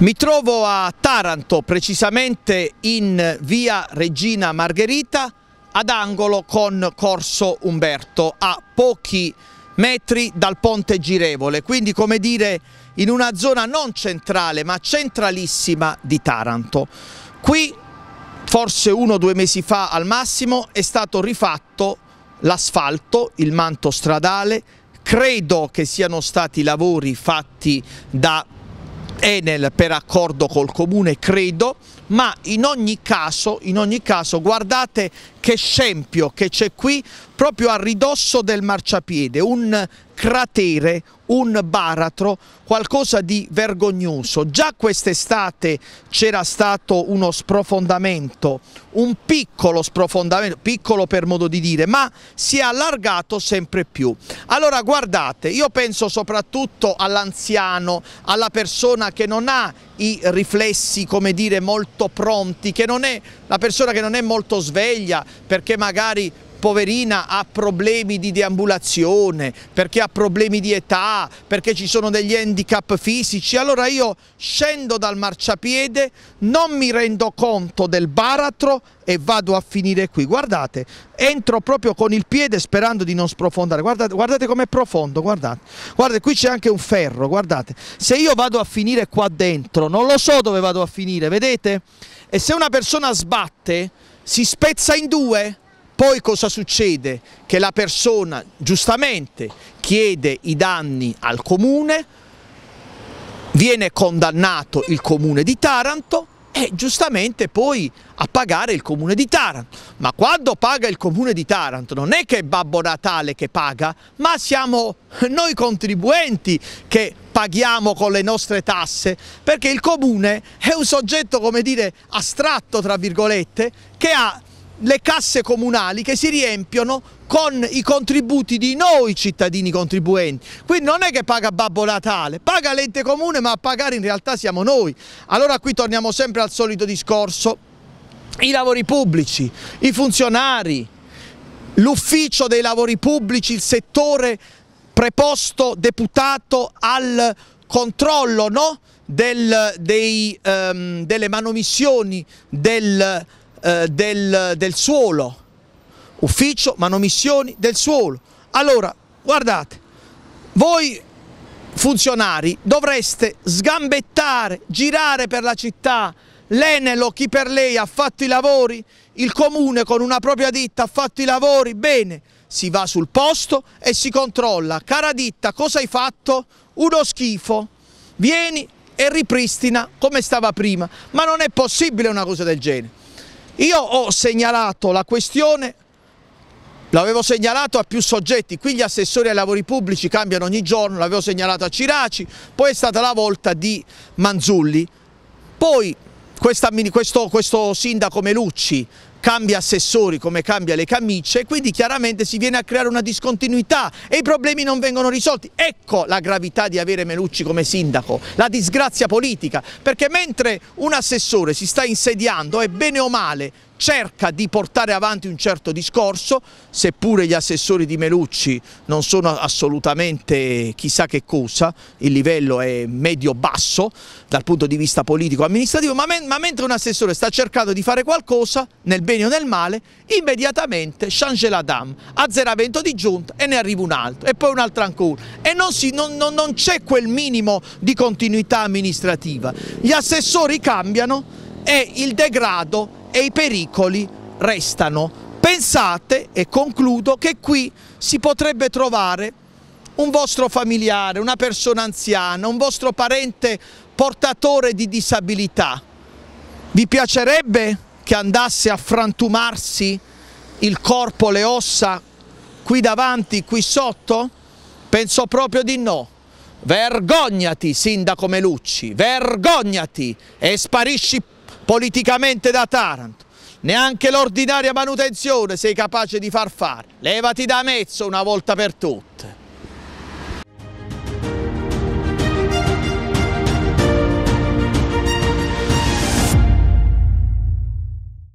Mi trovo a Taranto, precisamente in via Regina Margherita, ad angolo con Corso Umberto, a pochi metri dal ponte girevole, quindi come dire in una zona non centrale ma centralissima di Taranto. Qui forse uno o due mesi fa al massimo è stato rifatto l'asfalto, il manto stradale, credo che siano stati lavori fatti da Enel per accordo col comune, credo, ma in ogni caso, in ogni caso guardate che scempio che c'è qui proprio a ridosso del marciapiede, un cratere, un baratro, qualcosa di vergognoso. Già quest'estate c'era stato uno sprofondamento, un piccolo sprofondamento, piccolo per modo di dire, ma si è allargato sempre più. Allora guardate, io penso soprattutto all'anziano, alla persona che non ha i riflessi, come dire, molto pronti, che non è la persona che non è molto sveglia perché magari poverina ha problemi di deambulazione, perché ha problemi di età, perché ci sono degli handicap fisici, allora io scendo dal marciapiede, non mi rendo conto del baratro e vado a finire qui. Guardate, entro proprio con il piede sperando di non sprofondare, guardate, guardate com'è profondo, guardate. Guardate, qui c'è anche un ferro, guardate. Se io vado a finire qua dentro, non lo so dove vado a finire, vedete? E se una persona sbatte, si spezza in due poi cosa succede? Che la persona giustamente chiede i danni al comune, viene condannato il comune di Taranto e giustamente poi a pagare il comune di Taranto. Ma quando paga il comune di Taranto non è che è Babbo Natale che paga, ma siamo noi contribuenti che paghiamo con le nostre tasse, perché il comune è un soggetto, come dire, astratto, tra virgolette, che ha le casse comunali che si riempiono con i contributi di noi cittadini contribuenti. Quindi non è che paga Babbo Natale, paga l'ente comune ma a pagare in realtà siamo noi. Allora qui torniamo sempre al solito discorso, i lavori pubblici, i funzionari, l'ufficio dei lavori pubblici, il settore preposto, deputato al controllo no? Del, dei, um, delle manomissioni del eh, del, del suolo, ufficio manomissioni del suolo. Allora, guardate, voi funzionari dovreste sgambettare, girare per la città, l'Enelo chi per lei ha fatto i lavori, il comune con una propria ditta ha fatto i lavori, bene, si va sul posto e si controlla, cara ditta cosa hai fatto? Uno schifo, vieni e ripristina come stava prima, ma non è possibile una cosa del genere. Io ho segnalato la questione, l'avevo segnalato a più soggetti, qui gli assessori ai lavori pubblici cambiano ogni giorno, l'avevo segnalato a Ciraci, poi è stata la volta di Manzulli, poi questo, questo sindaco Melucci cambia assessori, come cambia le camicie, quindi chiaramente si viene a creare una discontinuità e i problemi non vengono risolti. Ecco la gravità di avere Melucci come sindaco, la disgrazia politica, perché mentre un assessore si sta insediando è bene o male cerca di portare avanti un certo discorso, seppure gli assessori di Melucci non sono assolutamente chissà che cosa, il livello è medio-basso dal punto di vista politico-amministrativo, ma, men ma, mentre un assessore sta cercando di fare qualcosa, nel bene o nel male, immediatamente change la dame, azzeramento di giunta e ne arriva un altro, e poi un altro ancora, e non, non, non, non c'è quel minimo di continuità amministrativa, gli assessori cambiano e il degrado e i pericoli restano. Pensate, e concludo, che qui si potrebbe trovare un vostro familiare, una persona anziana, un vostro parente portatore di disabilità. Vi piacerebbe che andasse a frantumarsi il corpo, le ossa, qui davanti, qui sotto? Penso proprio di no. Vergognati, sindaco Melucci, vergognati e sparisci politicamente da Taranto. Neanche l'ordinaria manutenzione sei capace di far fare. Levati da mezzo una volta per tutte.